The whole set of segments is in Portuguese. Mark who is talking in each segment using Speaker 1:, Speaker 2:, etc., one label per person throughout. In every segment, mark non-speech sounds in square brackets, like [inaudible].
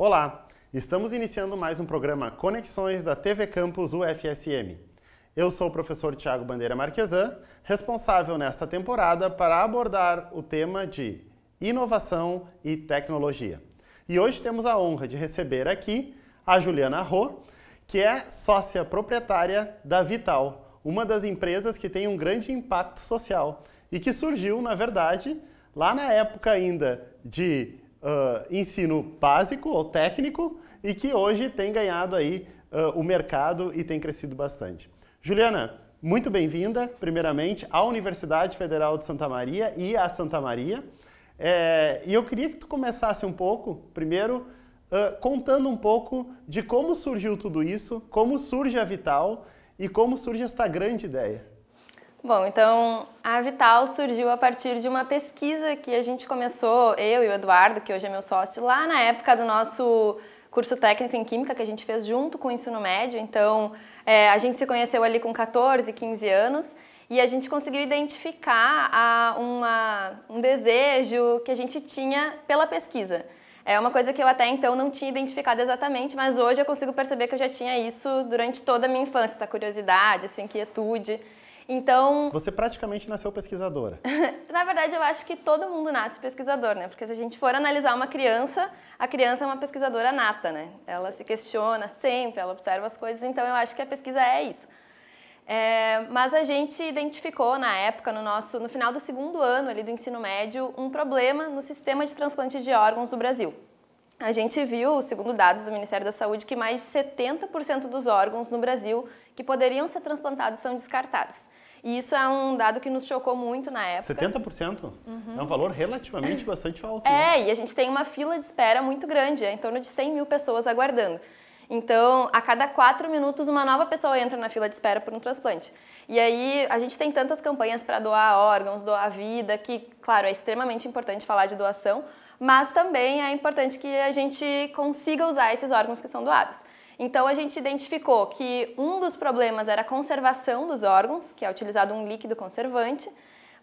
Speaker 1: Olá, estamos iniciando mais um programa Conexões da TV Campus UFSM. Eu sou o professor Tiago Bandeira Marquesan, responsável nesta temporada para abordar o tema de inovação e tecnologia. E hoje temos a honra de receber aqui a Juliana Rô, que é sócia proprietária da Vital, uma das empresas que tem um grande impacto social e que surgiu, na verdade, lá na época ainda de uh, ensino básico ou técnico e que hoje tem ganhado aí uh, o mercado e tem crescido bastante. Juliana, muito bem-vinda, primeiramente, à Universidade Federal de Santa Maria e à Santa Maria. É, e eu queria que tu começasse um pouco, primeiro, uh, contando um pouco de como surgiu tudo isso, como surge a Vital e como surge esta grande ideia.
Speaker 2: Bom, então a Vital surgiu a partir de uma pesquisa que a gente começou, eu e o Eduardo, que hoje é meu sócio, lá na época do nosso curso técnico em Química que a gente fez junto com o ensino médio. Então é, a gente se conheceu ali com 14, 15 anos e a gente conseguiu identificar a, uma, um desejo que a gente tinha pela pesquisa. É uma coisa que eu até então não tinha identificado exatamente, mas hoje eu consigo perceber que eu já tinha isso durante toda a minha infância, essa curiosidade, essa inquietude. Então.
Speaker 1: Você praticamente nasceu pesquisadora.
Speaker 2: [laughs] Na verdade, eu acho que todo mundo nasce pesquisador, né? Porque se a gente for analisar uma criança, a criança é uma pesquisadora nata, né? Ela se questiona sempre, ela observa as coisas, então eu acho que a pesquisa é isso. É, mas a gente identificou na época, no nosso, no final do segundo ano ali do ensino médio, um problema no sistema de transplante de órgãos do Brasil. A gente viu, segundo dados do Ministério da Saúde, que mais de 70% dos órgãos no Brasil que poderiam ser transplantados são descartados. E isso é um dado que nos chocou muito na época.
Speaker 1: 70%? Uhum. É um valor relativamente bastante alto. Né?
Speaker 2: É, né? e a gente tem uma fila de espera muito grande, é em torno de 100 mil pessoas aguardando. Então, a cada quatro minutos, uma nova pessoa entra na fila de espera por um transplante. E aí, a gente tem tantas campanhas para doar órgãos, doar vida, que, claro, é extremamente importante falar de doação, mas também é importante que a gente consiga usar esses órgãos que são doados. Então a gente identificou que um dos problemas era a conservação dos órgãos, que é utilizado um líquido conservante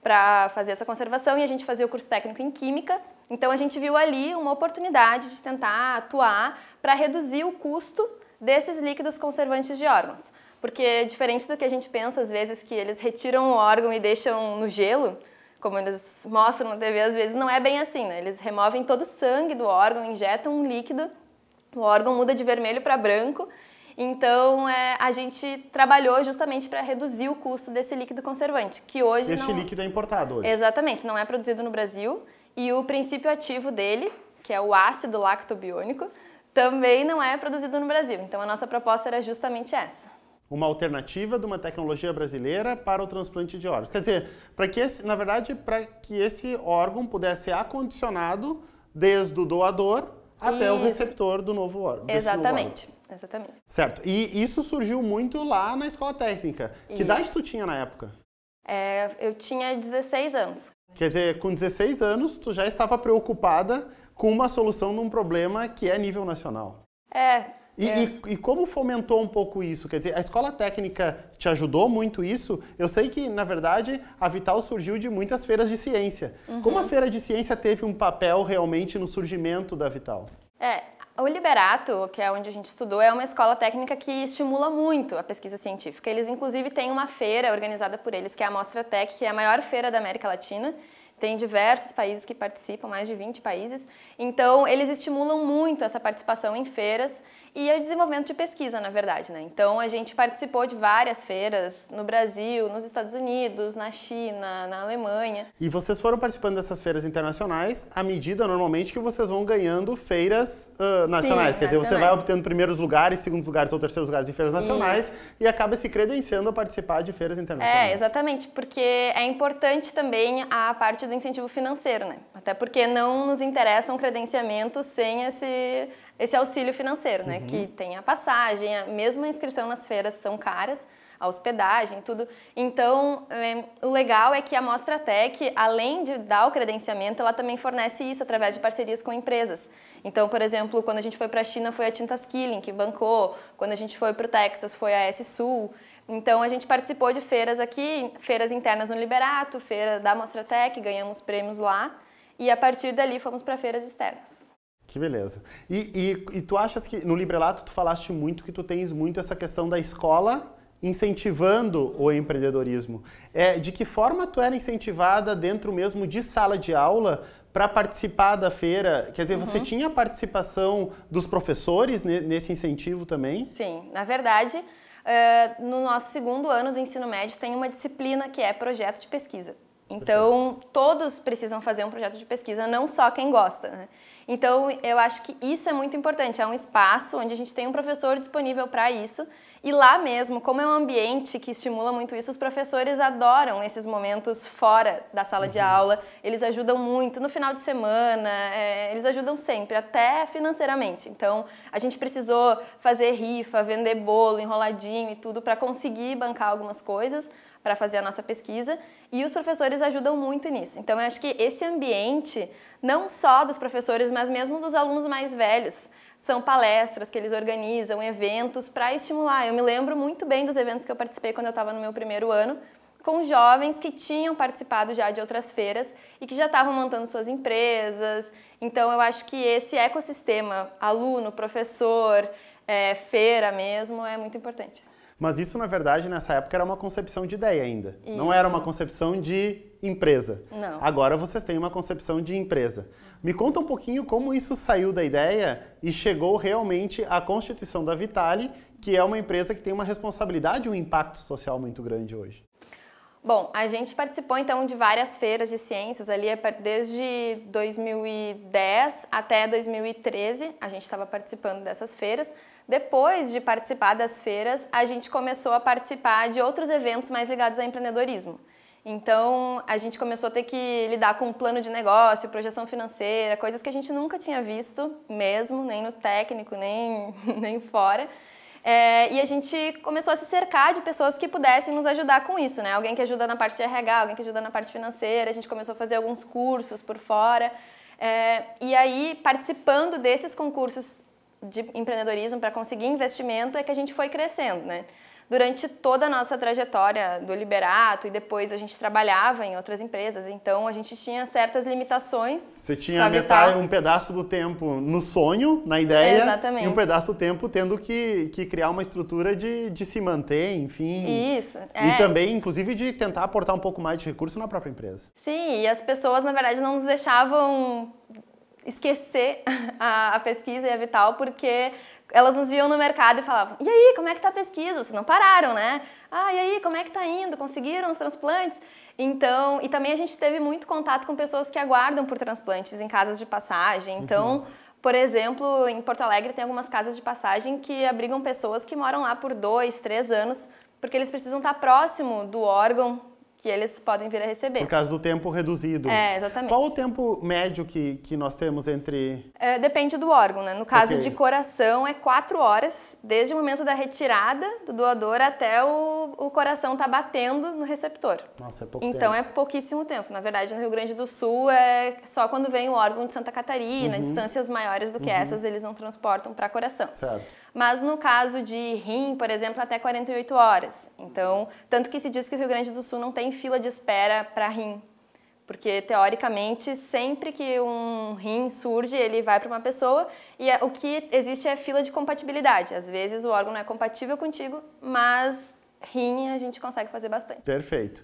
Speaker 2: para fazer essa conservação, e a gente fazia o curso técnico em química. Então a gente viu ali uma oportunidade de tentar atuar para reduzir o custo desses líquidos conservantes de órgãos. Porque diferente do que a gente pensa às vezes que eles retiram o órgão e deixam no gelo, como eles mostram na TV às vezes, não é bem assim, né? Eles removem todo o sangue do órgão, injetam um líquido o órgão muda de vermelho para branco. Então, é, a gente trabalhou justamente para reduzir o custo desse líquido conservante, que hoje esse não... líquido
Speaker 1: é importado hoje.
Speaker 2: Exatamente, não é produzido no Brasil. E o princípio ativo dele, que é o ácido lactobiônico, também não é produzido no Brasil. Então, a nossa proposta era justamente essa.
Speaker 1: Uma alternativa de uma tecnologia brasileira para o transplante de órgãos. Quer dizer, para que esse, na verdade, para que esse órgão pudesse ser acondicionado desde o doador até isso. o receptor do novo órgão. Exatamente. Exatamente. Certo. E isso surgiu muito lá na escola técnica. Isso. Que idade tu tinha na época?
Speaker 2: É, eu tinha 16 anos.
Speaker 1: Quer dizer, com 16 anos, tu já estava preocupada com uma solução de um problema que é nível nacional. É, e, é. e, e, como fomentou um pouco isso? Quer dizer, a escola técnica te ajudou muito isso? Eu sei que, na verdade, a Vital surgiu de muitas feiras de ciência. Uhum. Como a feira de ciência teve um papel realmente no surgimento da Vital?
Speaker 2: É, o Liberato, que é onde a gente estudou, é uma escola técnica que estimula muito a pesquisa científica. Eles, inclusive, têm uma feira organizada por eles, que é a Mostra Tech, que é a maior feira da América Latina. Tem diversos países que participam, mais de 20 países. Então, eles estimulam muito essa participação em feiras e é o desenvolvimento de pesquisa, na verdade. Né? Então, a gente participou de várias feiras no Brasil, nos Estados Unidos, na China, na Alemanha.
Speaker 1: E vocês foram participando dessas feiras internacionais à medida, normalmente, que vocês vão ganhando feiras uh, nacionais. Sim, Quer nacionais. dizer, você vai obtendo primeiros lugares, segundos lugares ou terceiros lugares em feiras nacionais Isso. e acaba se credenciando a participar de feiras internacionais.
Speaker 2: É, exatamente, porque é importante também a parte do incentivo financeiro, né? Até porque não nos interessa um credenciamento sem esse esse auxílio financeiro, né? Uhum. Que tem a passagem, a mesma inscrição nas feiras são caras, a hospedagem, tudo. Então, é, o legal é que a Mostra Tech, além de dar o credenciamento, ela também fornece isso através de parcerias com empresas. Então, por exemplo, quando a gente foi para a China foi a Tintas Killing que bancou, quando a gente foi para o Texas foi a S Sul. Então, a gente participou de feiras aqui, feiras internas no Liberato, feira da Mostra Tech, ganhamos prêmios lá e a partir dali fomos para feiras externas.
Speaker 1: Que beleza. E, e, e, tu achas que no Librelato tu falaste muito que tu tens muito essa questão da escola incentivando o empreendedorismo. É, de que forma tu era incentivada dentro mesmo de sala de aula para participar da feira? Quer dizer, uhum. você tinha a participação dos professores nesse incentivo também?
Speaker 2: Sim, na verdade, eh, no nosso segundo ano do ensino médio tem uma disciplina que é projeto de pesquisa. Então, Perfeito. todos precisam fazer um projeto de pesquisa, não só quem gosta. Né? Então, eu acho que isso é muito importante. É um espaço onde a gente tem um professor disponível para isso. E lá mesmo, como é um ambiente que estimula muito isso, os professores adoram esses momentos fora da sala uhum. de aula. Eles ajudam muito no final de semana, é, eles ajudam sempre, até financeiramente. Então, a gente precisou fazer rifa, vender bolo, enroladinho e tudo para conseguir bancar algumas coisas para fazer a nossa pesquisa e os professores ajudam muito nisso. Então eu acho que esse ambiente, não só dos professores, mas mesmo dos alunos mais velhos, são palestras que eles organizam, eventos para estimular. Eu me lembro muito bem dos eventos que eu participei quando eu estava no meu primeiro ano, com jovens que tinham participado já de outras feiras e que já estavam montando suas empresas. Então, eu acho que esse ecossistema, aluno, professor, é, feira mesmo, é muito importante.
Speaker 1: Mas isso, na verdade, nessa época era uma concepção de ideia ainda. Isso. Não era uma concepção de empresa. Não. Agora vocês têm uma concepção de empresa. Me conta um pouquinho como isso saiu da ideia e chegou realmente à constituição da Vitale, que é uma empresa que tem uma responsabilidade e um impacto social muito grande hoje.
Speaker 2: Bom, a gente participou então de várias feiras de ciências ali, é desde 2010 até 2013, a gente estava participando dessas feiras. Depois de participar das feiras, a gente começou a participar de outros eventos mais ligados ao empreendedorismo. Então, a gente começou a ter que lidar com plano de negócio, projeção financeira, coisas que a gente nunca tinha visto mesmo, nem no técnico, nem, [laughs] nem fora. É, e a gente começou a se cercar de pessoas que pudessem nos ajudar com isso, né? Alguém que ajuda na parte de RH, alguém que ajuda na parte financeira. A gente começou a fazer alguns cursos por fora. É, e aí, participando desses concursos de empreendedorismo para conseguir investimento é que a gente foi crescendo, né? Durante toda a nossa trajetória do Liberato e depois a gente trabalhava em outras empresas, então a gente tinha certas limitações.
Speaker 1: Você tinha metade, um pedaço do tempo no sonho, na ideia, e um pedaço do tempo tendo que, que criar uma estrutura de, de se manter, enfim. Isso. É. E também, inclusive, de tentar aportar um pouco mais de recurso na própria empresa.
Speaker 2: Sim, e as pessoas, na verdade, não nos deixavam esquecer [laughs] a, a pesquisa e a Vital, porque elas nos viam no mercado e falavam: "E aí, como é que tá a pesquisa? Vocês não pararam, né? Ah, e aí, como é que tá indo? Conseguiram os transplantes?" Então, e também a gente teve muito contato com pessoas que aguardam por transplantes em casas de passagem. Então, uhum. por exemplo, em Porto Alegre tem algumas casas de passagem que abrigam pessoas que moram lá por dois, três anos, porque eles precisam estar próximo do órgão que eles podem vir a receber. Por
Speaker 1: causa do tempo reduzido. É, exatamente. Qual o tempo médio que, que nós temos entre.
Speaker 2: É, depende do órgão, né? No caso okay. de coração, é quatro horas, desde o momento da retirada do doador até o, o coração estar tá batendo no receptor.
Speaker 1: Nossa, é pouco Então tempo. é
Speaker 2: pouquíssimo tempo. Na verdade, no Rio Grande do Sul é só quando vem o órgão de Santa Catarina, uhum. distâncias maiores do que uhum. essas, eles não transportam para coração. Certo mas no caso de rim, por exemplo, até 48 horas. Então, tanto que se diz que o Rio Grande do Sul não tem fila de espera para rim, porque teoricamente sempre que um rim surge, ele vai para uma pessoa e é, o que existe é fila de compatibilidade. Às vezes o órgão não é compatível contigo, mas rim a gente consegue fazer bastante.
Speaker 1: Perfeito.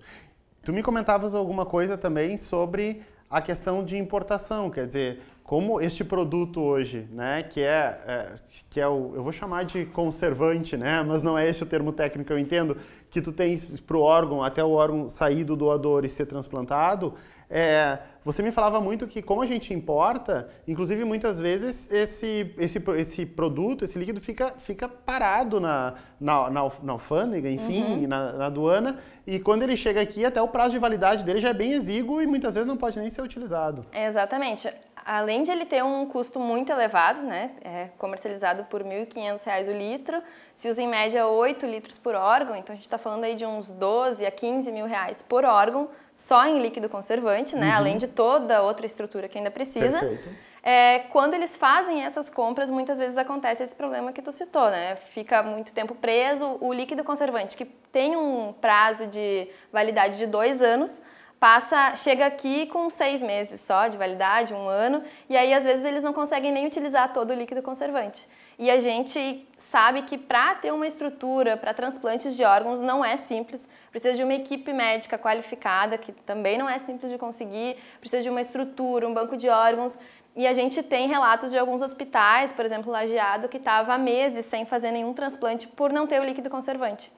Speaker 1: Tu me comentavas alguma coisa também sobre a questão de importação, quer dizer, como este produto hoje, né, que é, é, que é o, eu vou chamar de conservante, né, mas não é esse o termo técnico, eu entendo, que tu tens para o órgão, até o órgão sair do doador e ser transplantado, é, você me falava muito que como a gente importa, inclusive muitas vezes esse, esse, esse produto, esse líquido fica, fica parado na, na, na, na alfândega, enfim, uhum. na, na aduana, e quando ele chega aqui, até o prazo de validade dele já é bem exíguo e muitas vezes não pode nem ser utilizado.
Speaker 2: Exatamente além de ele ter um custo muito elevado, né, é comercializado por R$ 1.500 o litro, se usa em média 8 litros por órgão, então a gente está falando aí de uns 12 a 15 mil reais por órgão, só em líquido conservante, né, uhum. além de toda outra estrutura que ainda precisa. Perfeito. É, quando eles fazem essas compras, muitas vezes acontece esse problema que tu citou, né? Fica muito tempo preso, o líquido conservante, que tem um prazo de validade de dois anos, passa, chega aqui com seis meses só de validade, um ano, e aí às vezes eles não conseguem nem utilizar todo o líquido conservante. E a gente sabe que para ter uma estrutura para transplantes de órgãos não é simples, precisa de uma equipe médica qualificada, que também não é simples de conseguir, precisa de uma estrutura, um banco de órgãos. E a gente tem relatos de alguns hospitais, por exemplo, Lajeado, que estava há meses sem fazer nenhum transplante por não ter o líquido conservante.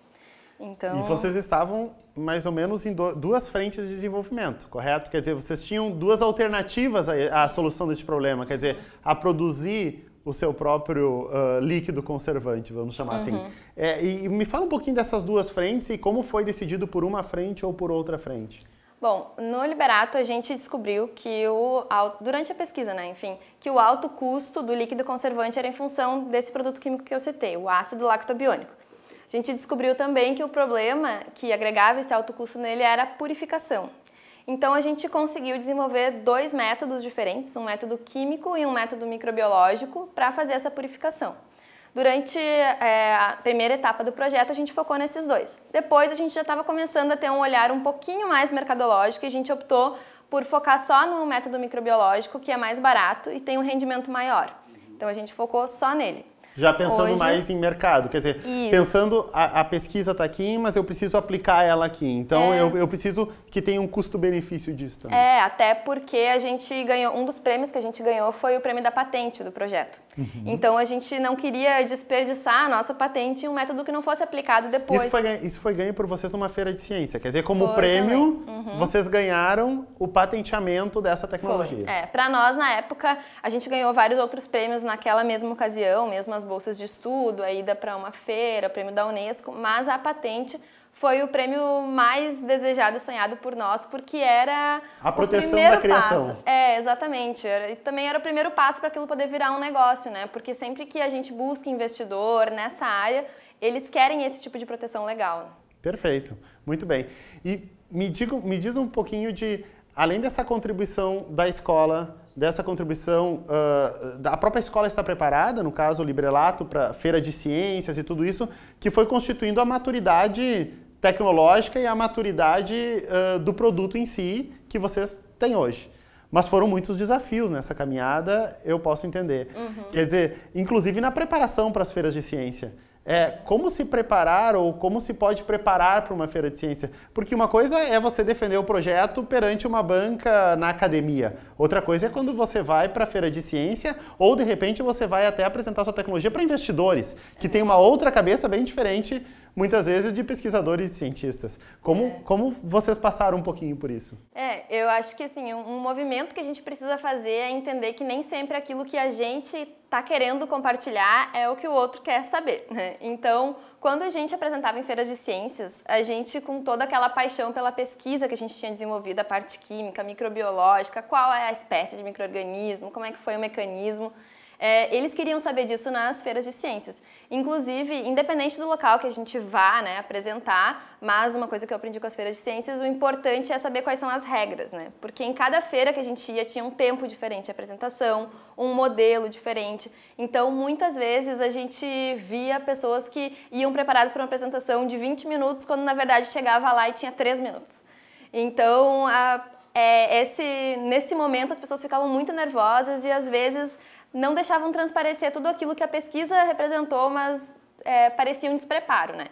Speaker 2: Então... E vocês
Speaker 1: estavam mais ou menos em duas frentes de desenvolvimento, correto? Quer dizer, vocês tinham duas alternativas à, solução deste problema, quer dizer, a produzir o seu próprio uh, líquido conservante, vamos chamar assim. uhum. assim. É, e me fala um pouquinho dessas duas frentes e como foi decidido por uma frente ou por outra frente.
Speaker 2: Bom, no Liberato a gente descobriu que o durante a pesquisa, né, enfim, que o alto custo do líquido conservante era em função desse produto químico que eu citei, o ácido lactobiônico. A gente descobriu também que o problema que agregava esse alto custo nele era a purificação. Então a gente conseguiu desenvolver dois métodos diferentes, um método químico e um método microbiológico, para fazer essa purificação. Durante é, a primeira etapa do projeto, a gente focou nesses dois. Depois, a gente já estava começando a ter um olhar um pouquinho mais mercadológico e a gente optou por focar só no método microbiológico, que é mais barato e tem um rendimento maior. Então, a gente focou só nele.
Speaker 1: Já pensando Hoje, mais em mercado, quer dizer, isso. pensando a, a pesquisa está aqui, mas eu preciso aplicar ela aqui. Então é. eu, eu preciso que tenha um custo-benefício disso também.
Speaker 2: É, até porque a gente ganhou, um dos prêmios que a gente ganhou foi o prêmio da patente do projeto.
Speaker 1: Uhum. Então
Speaker 2: a gente não queria desperdiçar a nossa patente em um método que não fosse aplicado depois. Isso
Speaker 1: foi, isso foi ganho por vocês numa feira de ciência. Quer dizer, como foi prêmio, uhum. vocês ganharam o patenteamento dessa tecnologia. Foi. É,
Speaker 2: para nós na época a gente ganhou vários outros prêmios naquela mesma ocasião, mesmo as bolsas de estudo, a ida para uma feira, prêmio da UNESCO, mas a patente foi o prêmio mais desejado e sonhado por nós, porque era a proteção o primeiro da criação. passo. É, exatamente. E também era o primeiro passo para aquilo poder virar um negócio, né? Porque sempre que a gente busca investidor nessa área, eles querem esse tipo de proteção legal.
Speaker 1: Perfeito, muito bem. E me, diga, me diz um pouquinho de, além dessa contribuição da escola, dessa contribuição, uh, a própria escola está preparada, no caso o Librelato, para feira de ciências e tudo isso, que foi constituindo a maturidade tecnológica e a maturidade uh, do produto em si que vocês têm hoje. Mas foram muitos desafios nessa caminhada, eu posso entender. Uhum. Quer dizer, inclusive na preparação para as feiras de ciência. É, como se preparar ou como se pode preparar para uma feira de ciência? Porque uma coisa é você defender o projeto perante uma banca na academia. Outra coisa é quando você vai para a feira de ciência ou de repente você vai até apresentar sua tecnologia para investidores, que tem uma outra cabeça bem diferente muitas vezes de pesquisadores e cientistas. Como, é. como vocês passaram um pouquinho por isso?
Speaker 2: É, eu acho que assim, um, movimento que a gente precisa fazer é entender que nem sempre aquilo que a gente está querendo compartilhar é o que o outro quer saber. Né? Então, quando a gente apresentava em feiras de ciências, a gente, com toda aquela paixão pela pesquisa que a gente tinha desenvolvido, a parte química, microbiológica, qual é a espécie de microorganismo, como é que foi o mecanismo, é, eles queriam saber disso nas feiras de ciências. Inclusive, independente do local que a gente vá né, apresentar, mas uma coisa que eu aprendi com as feiras de ciências, o importante é saber quais são as regras, né? Porque em cada feira que a gente ia tinha um tempo diferente de apresentação, um modelo diferente. Então, muitas vezes a gente via pessoas que iam preparadas para uma apresentação de 20 minutos, quando na verdade chegava lá e tinha 3 minutos. Então, a, é, esse, nesse momento as pessoas ficavam muito nervosas e às vezes não deixavam transparecer tudo aquilo que a pesquisa representou, mas é, parecia um despreparo, né?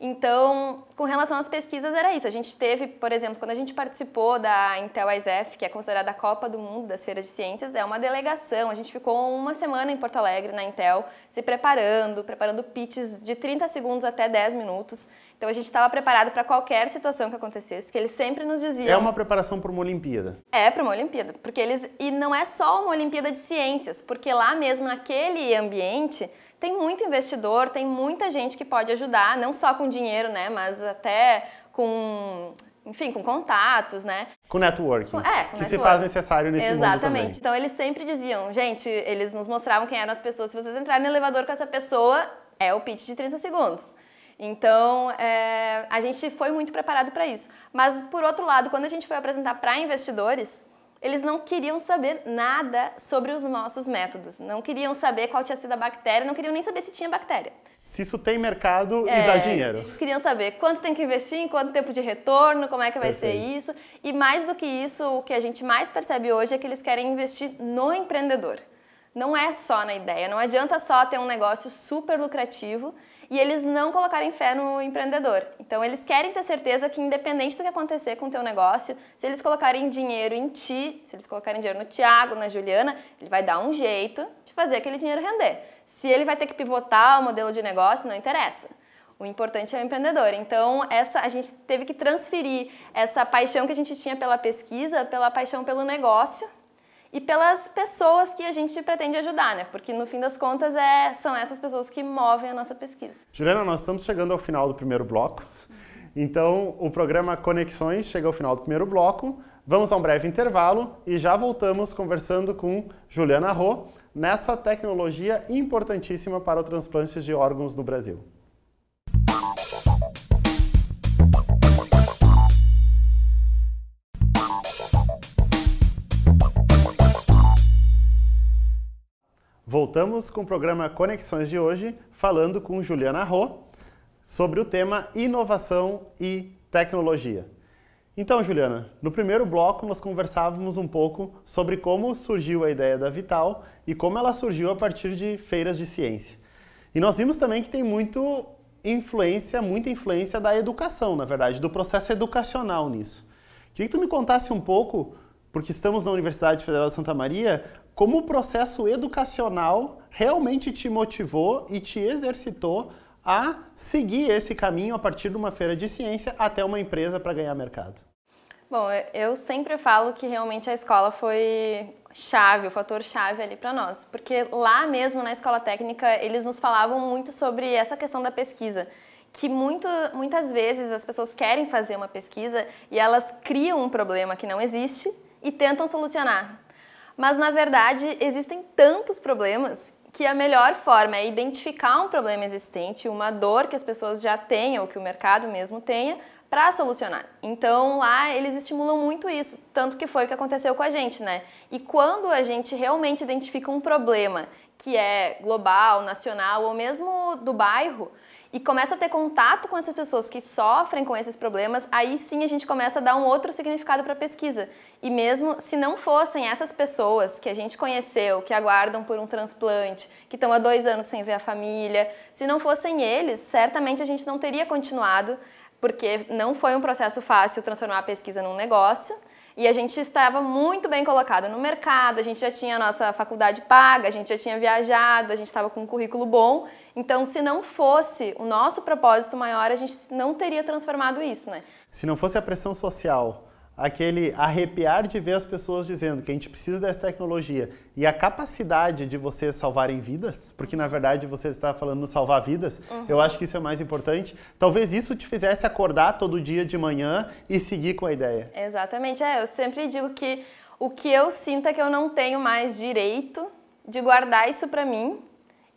Speaker 2: Então, com relação às pesquisas, era isso. A gente teve, por exemplo, quando a gente participou da Intel ISF, que é considerada a Copa do Mundo das Feiras de Ciências, é uma delegação. A gente ficou uma semana em Porto Alegre, na Intel, se preparando, preparando pitches de 30 segundos até 10 minutos. Então a gente estava preparado para qualquer situação que acontecesse, que eles sempre nos diziam. É uma
Speaker 1: preparação para uma Olimpíada.
Speaker 2: É para uma Olimpíada, porque eles e não é só uma Olimpíada de ciências, porque lá mesmo naquele ambiente tem muito investidor, tem muita gente que pode ajudar, não só com dinheiro, né, mas até com enfim, com contatos, né?
Speaker 1: Com networking. é, com que se faz necessário nesse Exatamente. mundo também. Então
Speaker 2: eles sempre diziam, gente, eles nos mostravam quem eram as pessoas. Se vocês entrarem no elevador com essa pessoa, é o pitch de 30 segundos. Então, é, a gente foi muito preparado para isso. Mas, por outro lado, quando a gente foi apresentar para investidores, eles não queriam saber nada sobre os nossos métodos. Não queriam saber qual tinha sido a bactéria, não queriam nem saber se tinha bactéria.
Speaker 1: Se isso tem mercado é, e dá dinheiro. Eles
Speaker 2: queriam saber quanto tem que investir, em quanto tempo de retorno, como é que vai Perfeito. ser isso. E mais do que isso, o que a gente mais percebe hoje é que eles querem investir no empreendedor. Não é só na ideia, não adianta só ter um negócio super lucrativo e eles não colocarem fé no empreendedor. Então eles querem ter certeza que independente do que acontecer com o teu negócio, se eles colocarem dinheiro em ti, se eles colocarem dinheiro no Tiago, na Juliana, ele vai dar um jeito de fazer aquele dinheiro render. Se ele vai ter que pivotar o modelo de negócio, não interessa. O importante é o empreendedor. Então, essa a gente teve que transferir essa paixão que a gente tinha pela pesquisa, pela paixão pelo negócio e pelas pessoas que a gente pretende ajudar, né? Porque no fim das contas é, são essas pessoas que movem a nossa pesquisa.
Speaker 1: Juliana, nós estamos chegando ao final do primeiro bloco. Então, o programa Conexões chega ao final do primeiro bloco. Vamos a um breve intervalo e já voltamos conversando com Juliana Rô nessa tecnologia importantíssima para o transplante de órgãos no Brasil. Voltamos com o programa Conexões de hoje, falando com Juliana Rô sobre o tema inovação e tecnologia. Então, Juliana, no primeiro bloco nós conversávamos um pouco sobre como surgiu a ideia da Vital e como ela surgiu a partir de feiras de ciência. E nós vimos também que tem muito influência, muita influência da educação, na verdade, do processo educacional nisso. Queria que tu me contasse um pouco, porque estamos na Universidade Federal de Santa Maria, como o processo educacional realmente te motivou e te exercitou a seguir esse caminho a partir de uma feira de ciência até uma empresa para ganhar mercado?
Speaker 2: Bom, eu sempre falo que realmente a escola foi chave, o fator chave ali para nós, porque lá mesmo na escola técnica eles nos falavam muito sobre essa questão da pesquisa que muito, muitas vezes as pessoas querem fazer uma pesquisa e elas criam um problema que não existe e tentam solucionar mas na verdade, existem tantos problemas que a melhor forma é identificar um problema existente, uma dor que as pessoas já tenham, ou que o mercado mesmo tenha, para solucionar. Então lá eles estimulam muito isso, tanto que foi o que aconteceu com a gente, né? E quando a gente realmente identifica um problema que é global, nacional ou mesmo do bairro, e começa a ter contato com essas pessoas que sofrem com esses problemas, aí sim a gente começa a dar um outro significado para a pesquisa. E mesmo se não fossem essas pessoas que a gente conheceu, que aguardam por um transplante, que estão há dois anos sem ver a família, se não fossem eles, certamente a gente não teria continuado, porque não foi um processo fácil transformar a pesquisa num negócio. E a gente estava muito bem colocado no mercado, a gente já tinha a nossa faculdade paga, a gente já tinha viajado, a gente estava com um currículo bom. Então, se não fosse o nosso propósito maior, a gente não teria transformado isso, né?
Speaker 1: Se não fosse a pressão social aquele arrepiar de ver as pessoas dizendo que a gente precisa dessa tecnologia e a capacidade de vocês salvarem vidas, porque na verdade você está falando no salvar vidas, uhum. eu acho que isso é mais importante. Talvez isso te fizesse acordar todo dia de manhã e seguir com a ideia.
Speaker 2: Exatamente, é, eu sempre digo que o que eu sinto é que eu não tenho mais direito de guardar isso para mim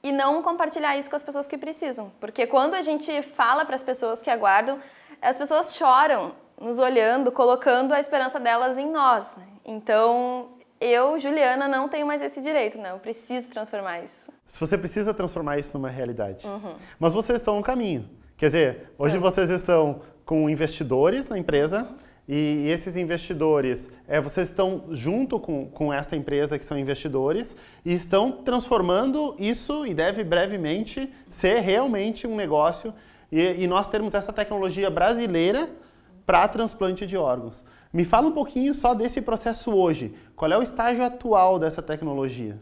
Speaker 2: e não compartilhar isso com as pessoas que precisam, porque quando a gente fala para as pessoas que aguardam, as pessoas choram nos olhando, colocando a esperança delas em nós. Né? Então, eu, Juliana, não tenho mais esse direito, não. Né? Eu preciso transformar isso.
Speaker 1: Você precisa transformar isso numa realidade. Uhum. Mas vocês estão no caminho. Quer dizer, hoje é. vocês estão com investidores na empresa. E esses investidores, é, vocês estão junto com, com esta empresa que são investidores e estão transformando isso e deve brevemente ser realmente um negócio. E, e nós temos essa tecnologia brasileira para transplante de órgãos. Me fala um pouquinho só desse processo hoje. Qual é o estágio atual dessa tecnologia?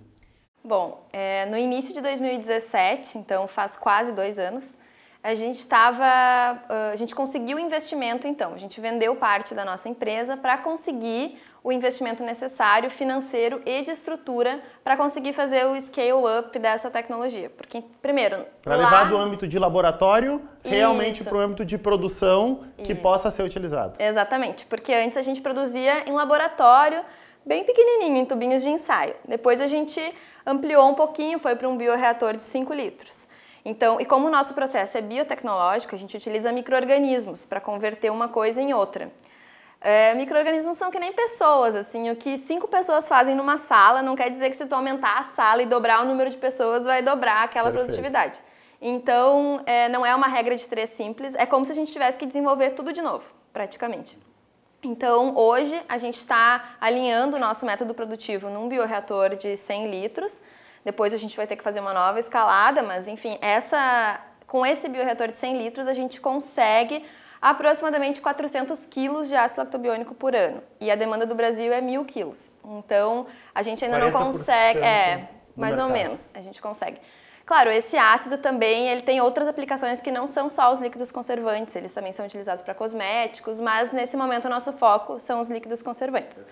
Speaker 2: Bom, é, no início de 2017, então faz quase dois anos, a gente estava, a gente conseguiu investimento então, a gente vendeu parte da nossa empresa para conseguir o investimento necessário, financeiro e de estrutura para conseguir fazer o scale-up dessa tecnologia. Porque, primeiro. Para lá... levar do âmbito
Speaker 1: de laboratório realmente para o âmbito de produção que Isso. possa ser utilizado.
Speaker 2: Exatamente, porque antes a gente produzia em laboratório, bem pequenininho, em tubinhos de ensaio. Depois a gente ampliou um pouquinho, foi para um bioreator de 5 litros. Então, e como o nosso processo é biotecnológico, a gente utiliza micro-organismos para converter uma coisa em outra. É, microorganismos são que nem pessoas, assim, o que cinco pessoas fazem numa sala não quer dizer que se tu aumentar a sala e dobrar o número de pessoas vai dobrar aquela Perfeito. produtividade. Então, é, não é uma regra de três simples, é como se a gente tivesse que desenvolver tudo de novo, praticamente. Então, hoje, a gente está alinhando o nosso método produtivo num bioreator de 100 litros. Depois, a gente vai ter que fazer uma nova escalada, mas, enfim, essa, com esse bioreator de 100 litros, a gente consegue aproximadamente 400 quilos de ácido lactobiônico por ano. E a demanda do Brasil é mil quilos. Então, a gente ainda não consegue. É, mais mercado. ou menos, a gente consegue. Claro, esse ácido também ele tem outras aplicações que não são só os líquidos conservantes, eles também são utilizados para cosméticos, mas nesse momento o nosso foco são os líquidos conservantes.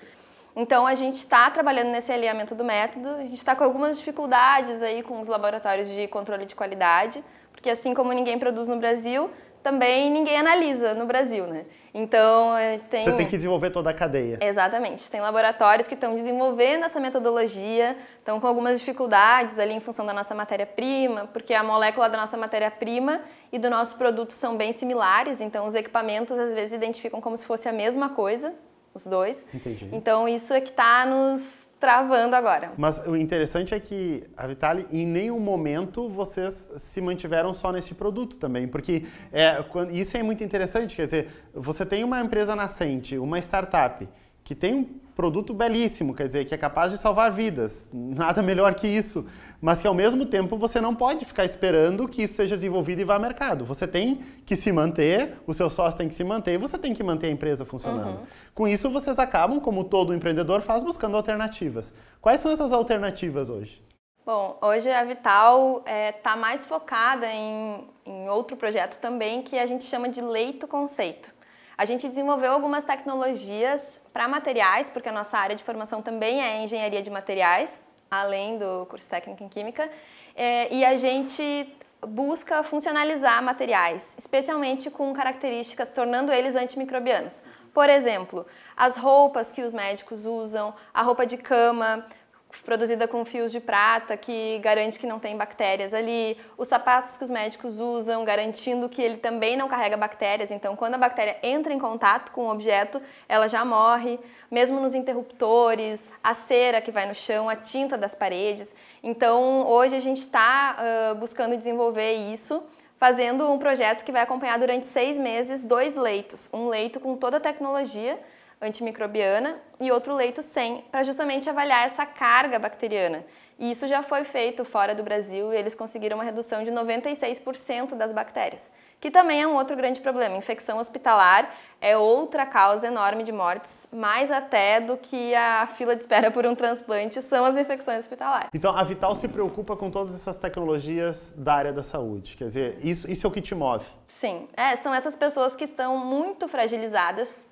Speaker 2: Então a gente está trabalhando nesse alinhamento do método, a gente está com algumas dificuldades aí com os laboratórios de controle de qualidade, porque assim como ninguém produz no Brasil, também ninguém analisa no Brasil, né? Então, é, tem... Você tem que
Speaker 1: desenvolver toda a cadeia.
Speaker 2: Exatamente. Tem laboratórios que estão desenvolvendo essa metodologia, estão com algumas dificuldades ali em função da nossa matéria-prima, porque a molécula da nossa matéria-prima e do nosso produto são bem similares, então os equipamentos às vezes identificam como se fosse a mesma coisa, os dois. Entendi. Então, isso é que está nos travando agora.
Speaker 1: Mas o interessante é que, a Vitali, em nenhum momento vocês se mantiveram só nesse produto também, porque é, quando, isso é muito interessante, quer dizer, você tem uma empresa nascente, uma startup, que tem um produto belíssimo, quer dizer, que é capaz de salvar vidas, nada melhor que isso, mas que ao mesmo tempo você não pode ficar esperando que isso seja desenvolvido e vá ao mercado. Você tem que se manter, o seu sócio tem que se manter você tem que manter a empresa funcionando. Uhum. Com isso, vocês acabam, como todo empreendedor faz, buscando alternativas. Quais são essas alternativas hoje?
Speaker 2: Bom, hoje a Vital está é, tá mais focada em, em outro projeto também que a gente chama de leito conceito a gente desenvolveu algumas tecnologias para materiais, porque a nossa área de formação também é engenharia de materiais, além do curso técnico em química, é, e a gente busca funcionalizar materiais, especialmente com características tornando eles antimicrobianos. Por exemplo, as roupas que os médicos usam, a roupa de cama, produzida com fios de prata que garante que não tem bactérias ali, os sapatos que os médicos usam garantindo que ele também não carrega bactérias, então quando a bactéria entra em contato com o objeto, ela já morre, mesmo nos interruptores, a cera que vai no chão, a tinta das paredes. Então hoje a gente está uh, buscando desenvolver isso fazendo um projeto que vai acompanhar durante seis meses dois leitos, um leito com toda a tecnologia antimicrobiana e outro leito sem, para justamente avaliar essa carga bacteriana. E isso já foi feito fora do Brasil e eles conseguiram uma redução de 96% das bactérias, que também é um outro grande problema. Infecção hospitalar é outra causa enorme de mortes, mais até do que a fila de espera por um transplante são as infecções hospitalares.
Speaker 1: Então a Vital se preocupa com todas essas tecnologias da área da saúde, quer dizer, isso, isso é o que te move?
Speaker 2: Sim, é, são essas pessoas que estão muito fragilizadas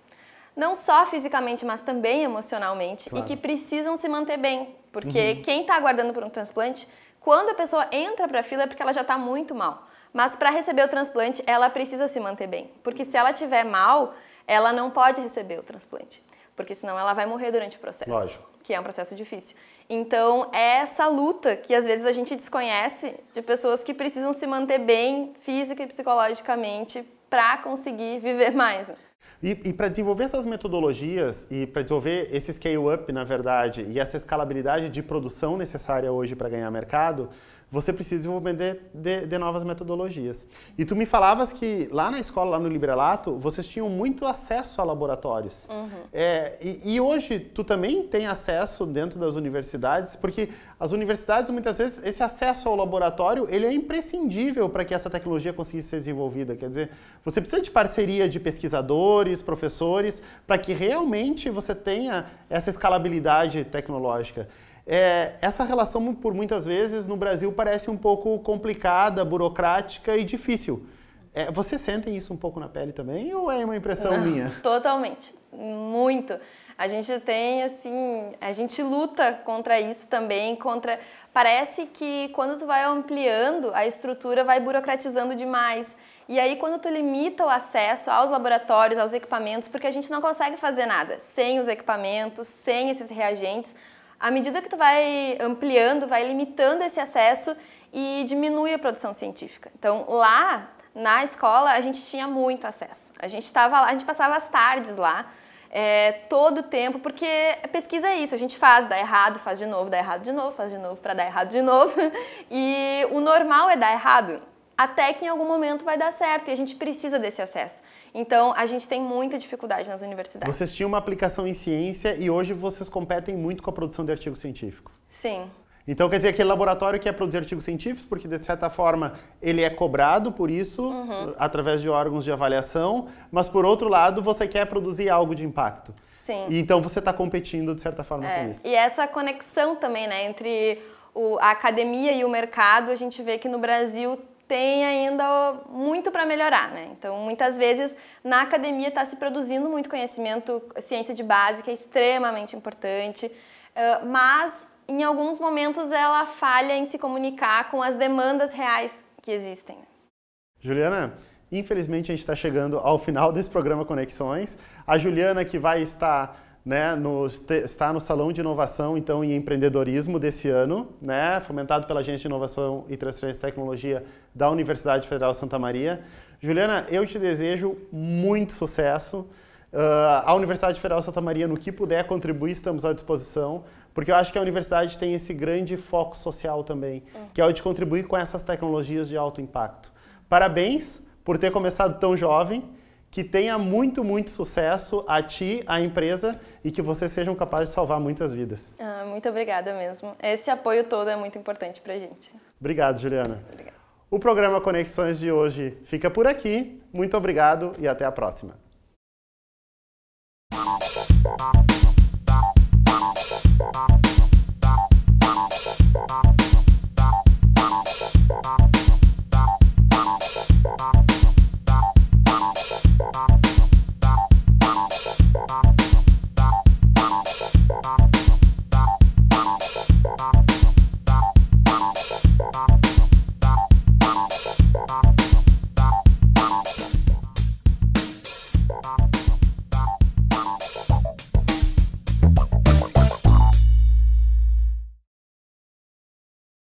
Speaker 2: não só fisicamente, mas também emocionalmente, claro. e que precisam se manter bem. Porque uhum. quem está aguardando por um transplante, quando a pessoa entra para a fila é porque ela já está muito mal. Mas para receber o transplante, ela precisa se manter bem. Porque se ela tiver mal, ela não pode receber o transplante. Porque senão ela vai morrer durante o processo. Lógico. Que é um processo difícil. Então, é essa luta que às vezes a gente desconhece de pessoas que precisam se manter bem física e psicologicamente para conseguir viver mais. Né?
Speaker 1: E, e para desenvolver essas metodologias e para desenvolver esse scale-up, na verdade, e essa escalabilidade de produção necessária hoje para ganhar mercado, você precisa desenvolver de, de, de, novas metodologias. E tu me falavas que lá na escola, lá no librelato, vocês tinham muito acesso a laboratórios. Uhum. É, e, e, hoje tu também tem acesso dentro das universidades, porque as universidades muitas vezes esse acesso ao laboratório ele é imprescindível para que essa tecnologia conseguisse ser desenvolvida. Quer dizer, você precisa de parceria de pesquisadores, professores, para que realmente você tenha essa escalabilidade tecnológica. É, essa relação, por muitas vezes, no Brasil parece um pouco complicada, burocrática e difícil. É, sente sentem isso um pouco na pele também ou
Speaker 2: é uma impressão Não, minha? [laughs] Totalmente, muito. A gente tem assim, a gente luta contra isso também, contra parece que quando tu vai ampliando a estrutura vai burocratizando demais. E aí quando tu limita o acesso aos laboratórios, aos equipamentos, porque a gente não consegue fazer nada sem os equipamentos, sem esses reagentes, à medida que tu vai ampliando, vai limitando esse acesso e diminui a produção científica. Então, lá na escola, a gente tinha muito acesso. A gente estava lá, a gente passava as tardes lá, é, todo o tempo, porque pesquisa é isso, a gente faz, dá errado, faz de novo, dá errado de novo, faz de novo para dar errado de novo. [laughs] E o normal é dar errado até que em algum momento vai dar certo e a gente precisa desse acesso. Então, a gente tem muita dificuldade nas universidades.
Speaker 1: Vocês tinham uma aplicação em ciência e hoje vocês competem muito com a produção de artigo científico. Sim. Então, quer dizer, aquele laboratório quer é produzir artigos científicos, porque de certa forma ele é cobrado por isso, uhum. através de órgãos de avaliação, mas por outro lado, você quer produzir algo de impacto. Sim. E, então você está competindo de certa forma é. com isso.
Speaker 2: E essa conexão também, né, entre o, a academia e o mercado, a gente vê que no Brasil tem ainda muito para melhorar, né? Então, muitas vezes na academia está se produzindo muito conhecimento, ciência de base que é extremamente importante, mas em alguns momentos ela falha em se comunicar com as demandas reais que existem.
Speaker 1: Juliana, infelizmente a gente está chegando ao final desse programa Conexões. A Juliana que vai estar né, no, está no Salão de Inovação então, e Empreendedorismo desse ano, né, fomentado pela Agência de Inovação e Transferência de Tecnologia da Universidade Federal Santa Maria. Juliana, eu te desejo muito sucesso. Uh, a Universidade Federal Santa Maria, no que puder contribuir, estamos à disposição, porque eu acho que a universidade tem esse grande foco social também, é. que é o de contribuir com essas tecnologias de alto impacto. Parabéns por ter começado tão jovem que tenha muito, muito sucesso a ti, a empresa e que vocês sejam capazes de salvar muitas vidas.
Speaker 2: Ah, muito obrigada mesmo. Esse apoio todo é muito importante para a gente.
Speaker 1: Obrigado, Juliana. Obrigada. O programa Conexões de hoje fica por aqui. Muito obrigado e até a próxima.